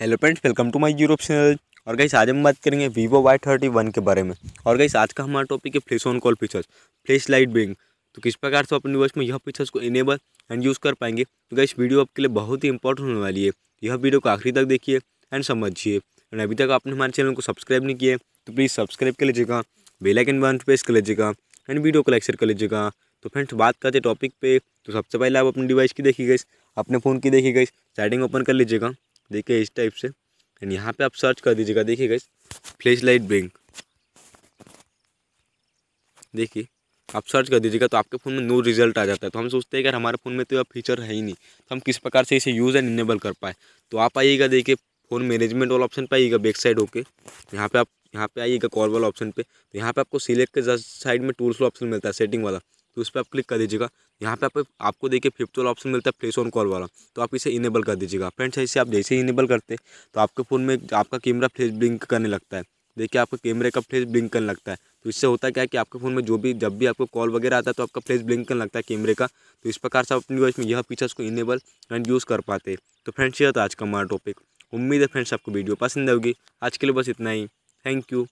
hello friends welcome to my Europe channel और गई आज हम बात करेंगे वीवो वाई थर्टी वन के बारे में और गई आज का हमारा टॉपिक है flash on call features flash light बिंग तो किस प्रकार से अपने डिवाइस में यह फीचर्स को इनेबल एंड यूज़ कर पाएंगे तो गई वीडियो आपके लिए बहुत ही इंपॉर्टेंट होने वाली है यह वीडियो को आखिरी तक देखिए एंड समझिए एंड अभी तक आपने हमारे चैनल को सब्सक्राइब नहीं किया तो प्लीज़ सब्सक्राइब कर लीजिएगा बेलाइकन बटन प्रेस कर लीजिएगा एंड वीडियो को लाइक शेयर कर लीजिएगा तो फ्रेंड्स बात करते टॉपिक पर तो सबसे पहले आप अपनी डिवाइस की देखी गई अपने फ़ोन की देखी गई सेटिंग ओपन कर लीजिएगा देखिए इस टाइप से एंड यहाँ पे आप सर्च कर दीजिएगा देखिए इस फ्लैश लाइट बैंक देखिए आप सर्च कर दीजिएगा तो आपके फ़ोन में नो रिजल्ट आ जाता है तो हम सोचते हैं कि हमारे फ़ोन में तो यह फीचर है ही नहीं तो हम किस प्रकार से इसे यूज़ एंड इनेबल कर पाए तो आप आइएगा देखिए फ़ोन मैनेजमेंट वाला ऑप्शन पर आइएगा बैक साइड होके यहाँ पे आप यहाँ पे आइएगा कॉल वाला ऑप्शन पे तो यहाँ पे आपको सिलेक्ट के जस्ट साइड में टूल्स वाला ऑप्शन मिलता है सेटिंग वाला तो उस पर आप क्लिक कर दीजिएगा यहाँ पे आप आपको देखिए फिफ्थ वाला ऑप्शन मिलता है प्लेस ऑन कॉल वाला तो आप इसे इनेबल कर दीजिएगा फ्रेंड्स ऐसे आप जैसे ही इनेबल करते तो आपके फ़ोन में आपका कैमरा फ्लैश ब्लिंक करने लगता है देखिए आपका कैमरे का फ्लैश ब्लिंक करने लगता है तो इससे होता क्या है कि आपके फ़ोन में जो भी जब भी आपको कॉल वगैरह आता है तो आपका फ्लैश ब्लिंक करने लगता है कैमरे का तो इस प्रकार से आप अपनी वॉइस में यह फीचर्स को इनेबल एंड यूज़ कर पाते तो फ्रेंड्स यह था आज का हमारा टॉपिक उम्मीद है फ्रेंड्स आपको वीडियो पसंद आएगी आज के लिए बस इतना ही थैंक यू